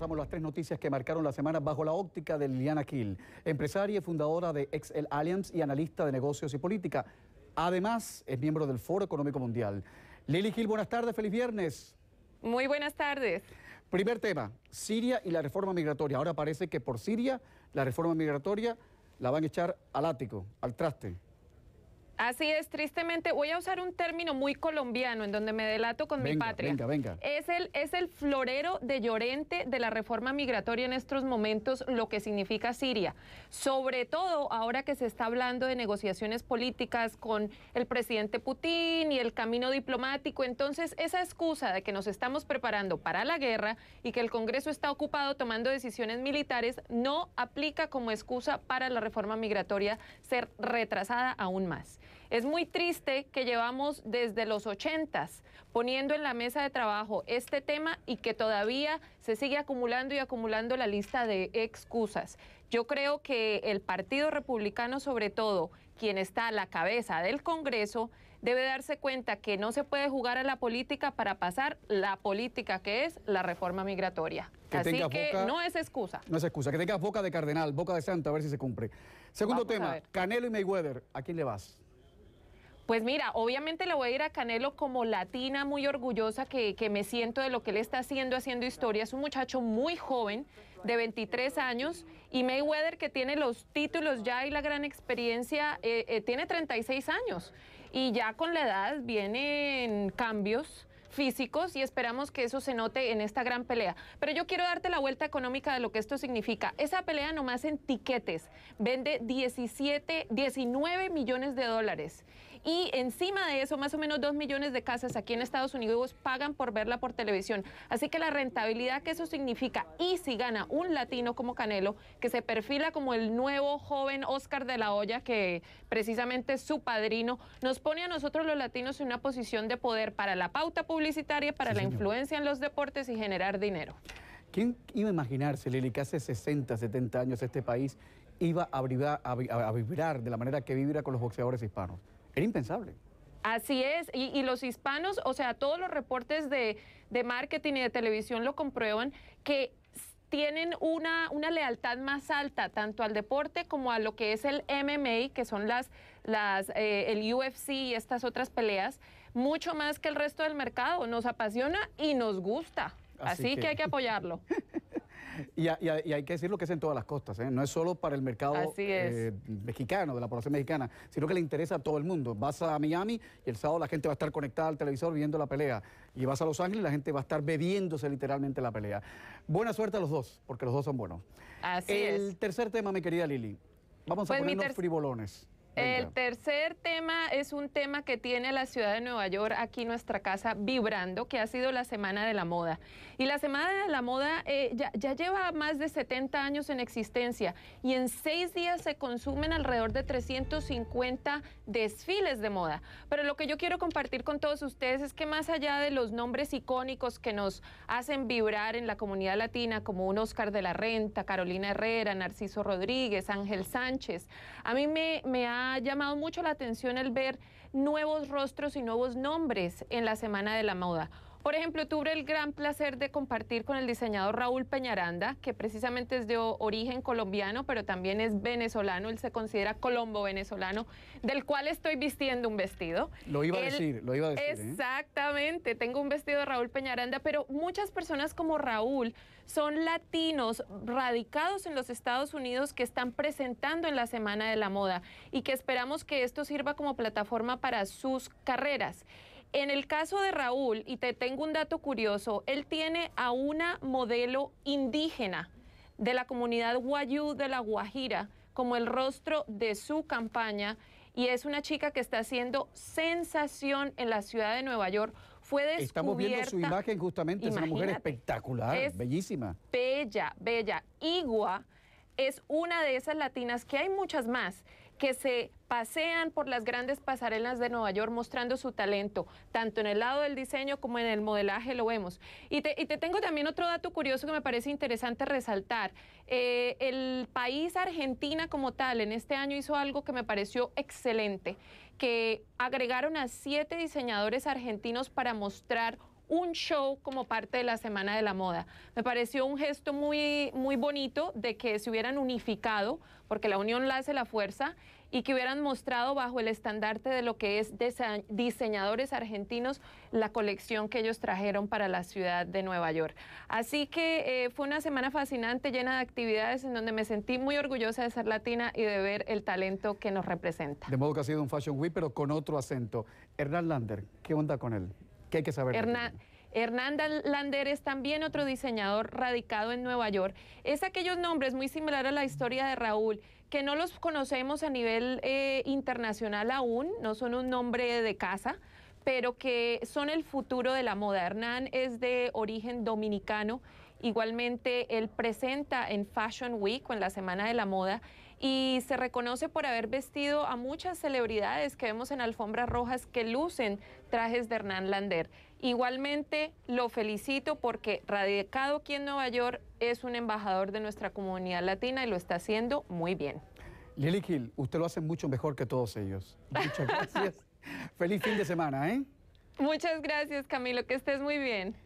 repasamos las tres noticias que marcaron la semana bajo la óptica de Liliana Gil, empresaria y fundadora de Excel Alliance y analista de negocios y política. Además, es miembro del Foro Económico Mundial. Lili Gil, buenas tardes, feliz viernes. Muy buenas tardes. Primer tema, Siria y la reforma migratoria. Ahora parece que por Siria la reforma migratoria la van a echar al ático, al traste. Así es, tristemente voy a usar un término muy colombiano en donde me delato con mi patria. Venga, venga. Es el, es el florero de llorente de la reforma migratoria en estos momentos, lo que significa Siria. Sobre todo ahora que se está hablando de negociaciones políticas con el presidente Putin y el camino diplomático. Entonces, esa excusa de que nos estamos preparando para la guerra y que el Congreso está ocupado tomando decisiones militares no aplica como excusa para la reforma migratoria ser retrasada aún más. Es muy triste que llevamos desde los 80 poniendo en la mesa de trabajo este tema y que todavía se sigue acumulando y acumulando la lista de excusas. Yo creo que el Partido Republicano, sobre todo, quien está a la cabeza del Congreso, debe darse cuenta que no se puede jugar a la política para pasar la política que es la reforma migratoria. Así que no es excusa. No es excusa. Que tengas boca de cardenal, boca de santa, a ver si se cumple. Segundo tema, Canelo y Mayweather. ¿A quién le vas? Pues mira, obviamente le voy a ir a Canelo como latina muy orgullosa que, me siento de lo que él está haciendo, haciendo historia. Es un muchacho muy joven, de 23 años, y Mayweather que tiene los títulos ya y la gran experiencia, eh, eh, tiene 36 años. Y ya con la edad vienen cambios físicos y esperamos que eso se note en esta gran pelea. Pero yo quiero darte la vuelta económica de lo que esto significa. Esa pelea nomás en tiquetes vende 17, 19 millones de dólares y encima de eso más o menos 2 millones de casas aquí en Estados Unidos pagan por verla por televisión. Así que la rentabilidad que eso significa y si gana un latino como Canelo, que se perfila como el nuevo joven Oscar de la Hoya, que precisamente es su padrino, nos pone a nosotros los latinos en una posición de poder para la pauta publicitaria, para la influencia en los deportes y generar dinero. ¿Quién iba a imaginarse, Lili, que hace 60, 70 años este país iba a vibrar de la manera que vibra con los boxeadores hispanos? Era impensable. Así es, y, los hispanos, o sea, todos los reportes de, marketing y de televisión lo comprueban, que tienen una, una, lealtad más alta tanto al deporte como a lo que es el MMA, que son las, las eh, el UFC y estas otras peleas, mucho más que el resto del mercado. Nos apasiona y nos gusta. Así, que hay que apoyarlo. y, hay que decir lo que es en todas las costas, ¿eh? no es solo para el mercado eh, mexicano, de la población mexicana, sino que le interesa a todo el mundo. Vas a Miami y el sábado la gente va a estar conectada al televisor viendo la pelea. Y vas a Los Ángeles y la gente va a estar bebiéndose literalmente la pelea. Buena suerte a los dos, porque los dos son buenos. Así el tercer tema, mi querida Lili. Vamos a pues ponernos frivolones. El tercer tema es un tema que tiene la ciudad de Nueva York, aquí nuestra casa, vibrando, que ha sido la Semana de la Moda. Y la Semana de la Moda eh, ya, lleva más de 70 años en existencia y en seis días se consumen alrededor de 350 desfiles de moda. Pero lo que yo quiero compartir con todos ustedes es que más allá de los nombres icónicos que nos hacen vibrar en la comunidad latina, como un Oscar de la Renta, Carolina Herrera, Narciso Rodríguez, Ángel Sánchez, a mí me ha ha llamado mucho la atención el ver nuevos rostros y nuevos nombres en la Semana de la Moda. Por ejemplo, tuve el gran placer de compartir con el diseñador Raúl Peñaranda, que precisamente es de origen colombiano, pero también es venezolano. Él se considera colombo venezolano, del cual estoy vistiendo un vestido. Lo iba a decir, lo iba a decir. ¿eh? Exactamente, tengo un vestido de Raúl Peñaranda, pero muchas personas como Raúl son latinos radicados en los Estados Unidos que están presentando en la Semana de la Moda y que esperamos que esto sirva como plataforma para sus carreras. En el caso de Raúl, y te tengo un dato curioso, él tiene a una modelo indígena de la comunidad Guayú de la Guajira como el rostro de su campaña y es una chica que está haciendo sensación en la ciudad de Nueva York. Fue descubierta. Estamos viendo su imagen justamente, es una mujer espectacular, bellísima. Bella, bella. Igua es una de esas latinas que hay muchas más que se pasean por las grandes pasarelas de Nueva York mostrando su talento, tanto en el lado del diseño como en el modelaje lo vemos. Y te, tengo también otro dato curioso que me parece interesante resaltar. Eh, el país Argentina como tal en este año hizo algo que me pareció excelente, que agregaron a siete diseñadores argentinos para mostrar un show como parte de la Semana de la Moda. Me pareció un gesto muy, muy bonito de que se hubieran unificado, porque la unión la hace la fuerza, y que hubieran mostrado bajo el estandarte de lo que es diseñadores argentinos la colección que ellos trajeron para la ciudad de Nueva York. Así que eh, fue una semana fascinante, llena de actividades, en donde me sentí muy orgullosa de ser latina y de ver el talento que nos representa. De modo que ha sido un Fashion Week, pero con otro acento. Hernán Lander, ¿qué onda con él? ¿Qué hay que saber? Hernán, Lander es también otro diseñador radicado en Nueva York. Es aquellos nombres muy similares a la historia de Raúl que no los conocemos a nivel eh, internacional aún, no son un nombre de casa, pero que son el futuro de la moda. Hernán es de origen dominicano, igualmente él presenta en Fashion Week o en la Semana de la Moda y se reconoce por haber vestido a muchas celebridades que vemos en alfombras rojas que lucen trajes de Hernán Lander. Igualmente lo felicito porque radicado aquí en Nueva York es un embajador de nuestra comunidad latina y lo está haciendo muy bien. Lili Gil, usted lo hace mucho mejor que todos ellos. Muchas gracias. Feliz fin de semana, ¿eh? Muchas gracias, Camilo, que estés muy bien.